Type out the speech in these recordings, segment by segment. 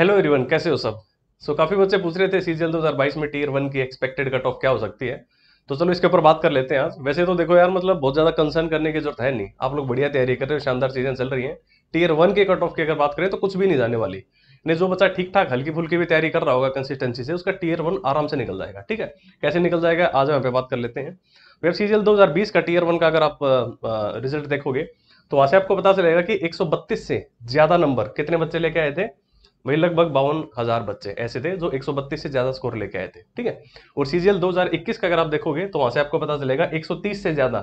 hello everyone कैसे हो सब सो so, काफ़ी बच्चे पूछ रहे थे सीजन 2022 में टीयर वन की एक्सपेक्टेड कट ऑफ क्या हो सकती है तो चलो इसके ऊपर बात कर लेते हैं आज वैसे तो देखो यार मतलब बहुत ज़्यादा कंसर्न करने की जरूरत है नहीं आप लोग बढ़िया तैयारी कर रहे हो शानदार सीजन चल रही है टीयर वन के कट ऑफ की अगर बात करें तो कुछ भी नहीं जाने वाली नहीं जो बच्चा ठीक ठाक हल्की फुल्की भी तैयारी कर रहा होगा कंसिस्टेंसी से उसका टीयर वन आराम से निकल जाएगा ठीक है कैसे निकल जाएगा आज हम पे बात कर लेते हैं वेब सीजन 2020 का टीयर वन का अगर आप रिजल्ट देखोगे तो वहां से आपको पता चलेगा कि 132 से ज़्यादा नंबर कितने बच्चे लेके आए थे वही लगभग बावन हजार बच्चे ऐसे थे जो 132 से ज्यादा स्कोर लेके आए थे ठीक है और सीजीएल 2021 का अगर आप देखोगे तो वहां से आपको पता चलेगा 130 से ज्यादा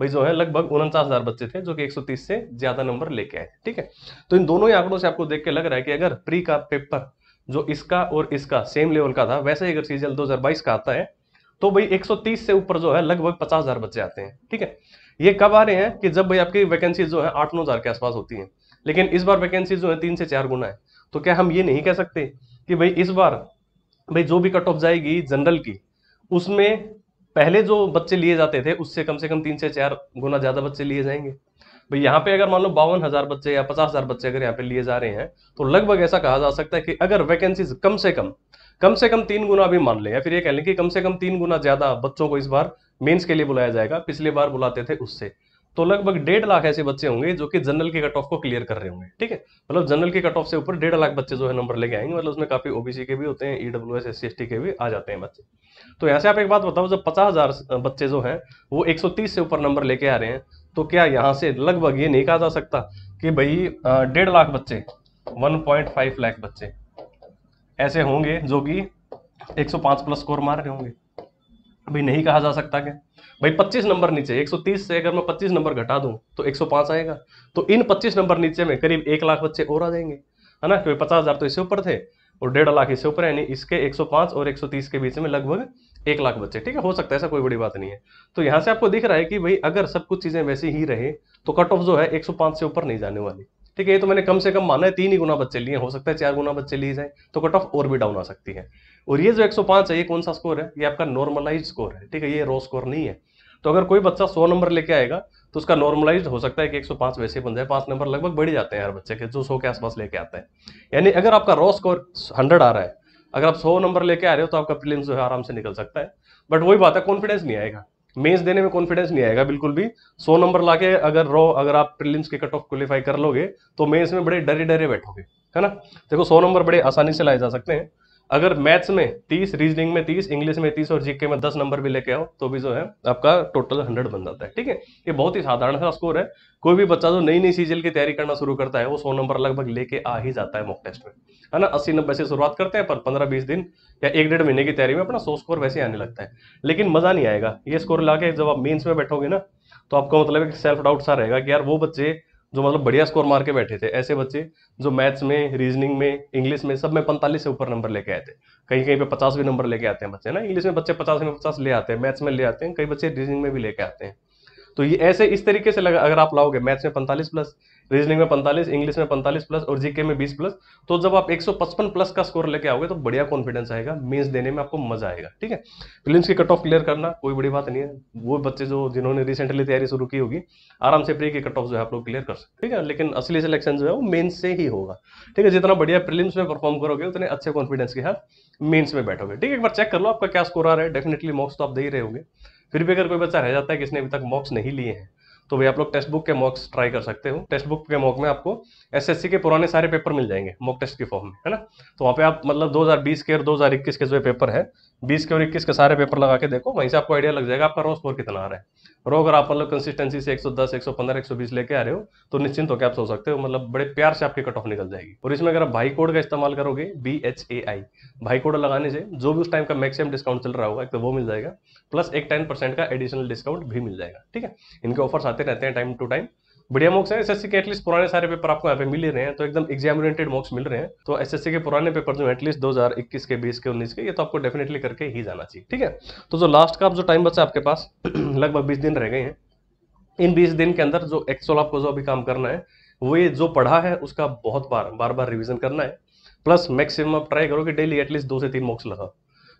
भाई जो है लगभग उनचास हजार बच्चे थे जो कि 130 से ज्यादा नंबर लेके आए ठीक है तो इन दोनों ही आंकड़ों से आपको देख के लग रहा है कि अगर प्री का पेपर जो इसका और इसका सेम लेवल का था वैसे ही अगर सीजीएल दो का आता है तो भाई एक से ऊपर जो है लगभग पचास हजार बच्चे आते हैं ठीक है ये कब आ रहे हैं कि जब भाई आपकी वैकेंसी जो है आठ नौ हजार के आसपास होती है लेकिन इस बार वैकेंसी जो है तीन से चार गुना है तो क्या हम ये नहीं कह सकते कि भाई इस बार भाई जो भी कट ऑफ जाएगी जनरल की उसमें पहले जो बच्चे लिए जाते थे उससे कम से कम तीन से चार गुना ज़्यादा बच्चे लिए जाएंगे भाई यहाँ पे अगर मान लो बावन हज़ार बच्चे या पचास हज़ार बच्चे अगर यहाँ पे लिए जा रहे हैं तो लगभग ऐसा कहा जा सकता है कि अगर वैकेंसीज कम से कम कम से कम तीन गुना भी मान लें या फिर ये कह लें कि कम से कम तीन गुना ज़्यादा बच्चों को इस बार मेंस के लिए बुलाया जाएगा पिछले बार बुलाते थे उससे तो लगभग डेढ़ लाख ऐसे बच्चे होंगे जो कि जनरल के कट ऑफ को क्लियर कर रहे होंगे ठीक है मतलब जनरल के कट ऑफ से ऊपर डेढ़ लाख बच्चे जो है नंबर लेके आएंगे मतलब उसमें काफी ओबीसी के भी होते हैं ईडब्ल्यू एस एस के भी आ जाते हैं बच्चे तो यहाँ से आप एक बात बताओ जब पचास हजार बच्चे जो है वो एक से ऊपर नंबर लेके आ रहे हैं तो क्या यहाँ से लगभग ये नहीं कहा जा सकता कि भाई डेढ़ लाख बच्चे वन लाख बच्चे ऐसे होंगे जो कि एक प्लस स्कोर मार रहे होंगे भाई नहीं कहा जा सकता क्या भाई 25 नंबर नीचे 130 से अगर मैं 25 नंबर घटा दूं तो 105 आएगा तो इन 25 नंबर नीचे में करीब एक लाख बच्चे और आ जाएंगे है ना क्योंकि पचास हज़ार तो इससे ऊपर थे और डेढ़ लाख इससे ऊपर यानी इसके 105 और 130 के बीच में लगभग एक लाख बच्चे ठीक है हो सकता है ऐसा कोई बड़ी बात नहीं है तो यहाँ से आपको दिख रहा है कि भाई अगर सब कुछ चीज़ें वैसी ही रहे तो कट ऑफ जो है एक से ऊपर नहीं जाने वाली ठीक है ये तो मैंने कम से कम माना है तीन ही गुना बच्चे लिए हो सकता है चार गुना बच्चे लिए जाए तो कट ऑफ और भी डाउन आ सकती है और ये जो 105 है ये कौन सा स्कोर है ये आपका नॉर्मलाइज स्कोर है ठीक है ये रो स्कोर नहीं है तो अगर कोई बच्चा सौ नंबर लेके आएगा तो उसका नॉर्मलाइज हो सकता है कि 105 वैसे बन जाए पांच नंबर लगभग बढ़ जाते हैं हर बच्चे के जो सौ के आसपास लेके आते हैं यानी अगर आपका रॉ स्कोर हंड्रेड आ रहा है अगर आप सौ नंबर लेके आ रहे हो तो आपका प्रीलिम्स जो है आराम से निकल सकता है बट वही बात है कॉन्फिडेंस नहीं आएगा मेंस देने में कॉन्फिडेंस नहीं आएगा बिल्कुल भी सौ नंबर लाके अगर रो अगर आप प्रीलिम्स के कट ऑफ क्वालिफाई कर लोगे तो मेंस में बड़े डरे डरे बैठोगे है ना देखो सौ नंबर बड़े आसानी से लाए जा सकते हैं अगर मैथ्स में तीस रीजनिंग में तीस इंग्लिश में तीस और जीके में दस नंबर भी लेके आओ तो भी जो है आपका टोटल हंड्रेड बन जाता है ठीक है ये बहुत ही साधारण सा स्कोर है कोई भी बच्चा जो नई नई सीजल की तैयारी करना शुरू करता है वो सौ नंबर लगभग लेके आ ही जाता है मॉक टेस्ट में है ना अस्सी नब्बे से शुरुआत करते हैं पर पंद्रह बीस दिन या एक डेढ़ महीने की तैयारी में अपना सौ स्कोर वैसे आने लगता है लेकिन मजा नहीं आएगा ये स्कोर ला के जब आप मेन्स में बैठोगे ना तो आपका मतलब एक सेल्फ डाउट सा रहेगा कि यार वो बच्चे जो मतलब बढ़िया स्कोर मार के बैठे थे ऐसे बच्चे जो मैथ्स में रीजनिंग में इंग्लिश में सब में पैंतालीस से ऊपर नंबर लेके आए थे कहीं कहीं पे पचास भी नंबर लेके आते हैं बच्चे ना इंग्लिश में बच्चे पचास में पचास ले आते हैं मैथ्स में ले आते हैं कई बच्चे रीजनिंग में भी लेके आते हैं तो ये ऐसे इस तरीके से लगा अगर आप लाओगे मैथ्स में पैंतालीस प्लस रीजनिंग में पैंतालीस इंग्लिश में पैंतालीस प्लस और जीके में बीस प्लस तो जब आप 155 प्लस का स्कोर लेके आओगे तो बढ़िया कॉन्फिडेंस आएगा मीन्स देने में आपको मजा आएगा ठीक है फिल्म की कट ऑफ क्लियर करना कोई बड़ी बात नहीं है वो बच्चे जो जिन्होंने रिसेंटली तैयारी शुरू की होगी आराम से प्री की कट ऑफ जो है आप लोग क्लियर कर सकते ठीक है लेकिन असली सिलेक्शन जो है वो मेन्स से ही होगा ठीक है जितना बढ़िया प्रिलिम्स में परफॉर्म करोगे उतने अच्छे कॉन्फिडेंस के साथ मेन्स में बैठोगे ठीक है एक बार चेक कर लो आपका क्या स्कोर आ रहा है डेफिनेटली मॉक्स तो आप दे ही रहे होंगे फिर भी अगर कोई बच्चा रह जाता है कि इसने अभी तक मॉक्स नहीं लिए हैं तो भाई आप लोग टेक्स्ट बुक के मॉक्स ट्राई कर सकते हो टेक्स्ट बुक के मॉक में आपको एसएससी के पुराने सारे पेपर मिल जाएंगे मॉक टेस्ट के फॉर्म में है ना तो वहाँ पे आप मतलब 2020 के और 2021 के जो पेपर है 20 के और 21 के सारे पेपर लगा के देखो वहीं से आपको आइडिया लग जाएगा आपका रोज स्कोर कितना आ रहा है और अगर आप मतलब कंसिस्टेंसी से 110, 115, 120 लेके आ रहे हो तो निश्चिंत होकर आप सो सकते हो मतलब बड़े प्यार से आपकी कट ऑफ निकल जाएगी और इसमें अगर आप भाई कोड का इस्तेमाल करोगे बी एच ए आई भाई कोड लगाने से जो भी उस टाइम का मैक्सिमम डिस्काउंट चल रहा होगा एक तो वो मिल जाएगा प्लस एक टेन परसेंट का एडिशनल डिस्काउंट भी मिल जाएगा ठीक है इनके ऑफर्स आते रहते हैं टाइम टू टाइम बढ़िया मॉक्स है एसएससी के एटलीस्ट पुराने सारे पेपर आपको यहाँ पे मिल रहे हैं तो एकदम एग्जाम ओरिएंटेड मॉक्स मिल रहे हैं तो एसएससी के पुराने पेपर जो एटलीस्ट 2021 के 20 के 19 के ये तो आपको डेफिनेटली करके ही जाना चाहिए ठीक है तो जो लास्ट का जो टाइम बचा आपके पास लगभग बीस दिन रह गए हैं इन बीस दिन के अंदर जो एक्सोल आपको जो अभी काम करना है वो ये जो पढ़ा है उसका बहुत बार बार बार रिविजन करना है प्लस मैक्सिमम आप ट्राई करो कि डेली एटलीस्ट दो से तीन मॉक्स लगाओ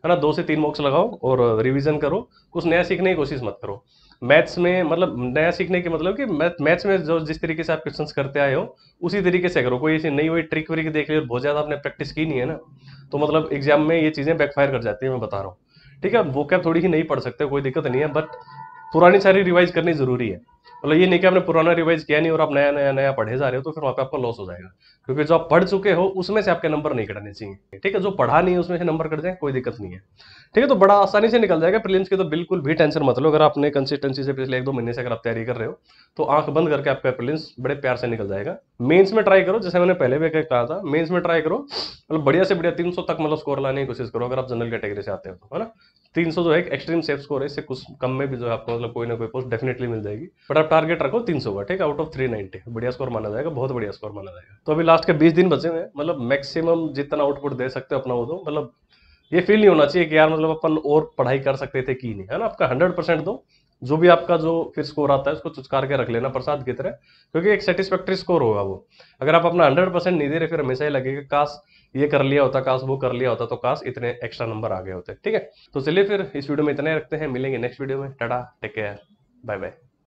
है ना दो से तीन मॉक्स लगाओ और रिविजन करो कुछ नया सीखने की कोशिश मत करो मैथ्स में मतलब नया सीखने के मतलब कि मैथ्स में जो जिस तरीके से आप क्वेश्चन करते आए हो उसी तरीके से करो कोई ऐसी नई वही ट्रिक व्रिक देख ली और बहुत ज़्यादा आपने प्रैक्टिस की नहीं है ना तो मतलब एग्जाम में ये चीज़ें बैकफायर कर जाती है मैं बता रहा हूँ ठीक है वो कैब थोड़ी ही नहीं पढ़ सकते कोई दिक्कत नहीं है बट पुरानी सारी रिवाइज करनी जरूरी है मतलब ये नहीं कि आपने पुराना रिवाइज किया नहीं और आप नया नया नया पढ़े जा रहे हो तो फिर वहाँ पे आपका लॉस हो जाएगा क्योंकि जो आप पढ़ चुके हो उसमें से आपके नंबर नहीं कटने चाहिए ठीक है जो पढ़ा नहीं है उसमें से नंबर कट जाए कोई दिक्कत नहीं है ठीक है तो बड़ा आसानी से निकल जाएगा प्रिलियम्स की तो बिल्कुल भी टेंशन मत लो अगर आपने कंसिस्टेंसी से पिछले एक दो महीने से अगर आप तैयारी कर रहे हो तो आंख बंद करके आपका प्रीलिम्स बड़े प्यार से निकल जाएगा मेन्स में ट्राई करो जैसे मैंने पहले भी कहा था मेन्स में ट्राई करो मतलब बढ़िया से बढ़िया तीन तक मतलब स्कोर लाने की कोशिश करो अगर आप जनरल कैटेगरी से आते हो तो, है ना तीन सौ जो है एक्सट्रीम सेफ स्कोर है इससे कुछ कम में भी जो है आपको मतलब कोई ना कोई पोस्ट डेफिनेटली मिल जाएगी बट आप टारगेट रखो तीन सौ का ठीक है आउट ऑफ थ्री नाइनटी बढ़िया स्कोर माना जाएगा बहुत बढ़िया स्कोर माना जाएगा तो अभी लास्ट के बीस दिन बचे हुए मतलब मैक्सिमम जितना आउटपुट दे सकते हो अपना वो दो मतलब ये फील नहीं होना चाहिए कि यार मतलब अपन और पढ़ाई कर सकते थे कि नहीं है ना आपका हंड्रेड दो जो भी आपका जो फिर स्कोर आता है उसको चुचकार के रख लेना प्रसाद की तरह क्योंकि एक सेटिस्फैक्ट्री स्कोर होगा वो अगर आप अपना हंड्रेड परसेंट नहीं दे रहे फिर हमेशा ही लगेगा काश ये कर लिया होता काश वो कर लिया होता तो काश इतने एक्स्ट्रा नंबर आ गए होते ठीक है तो चलिए फिर इस वीडियो में इतने रखते हैं मिलेंगे नेक्स्ट वीडियो में tata take care bye bye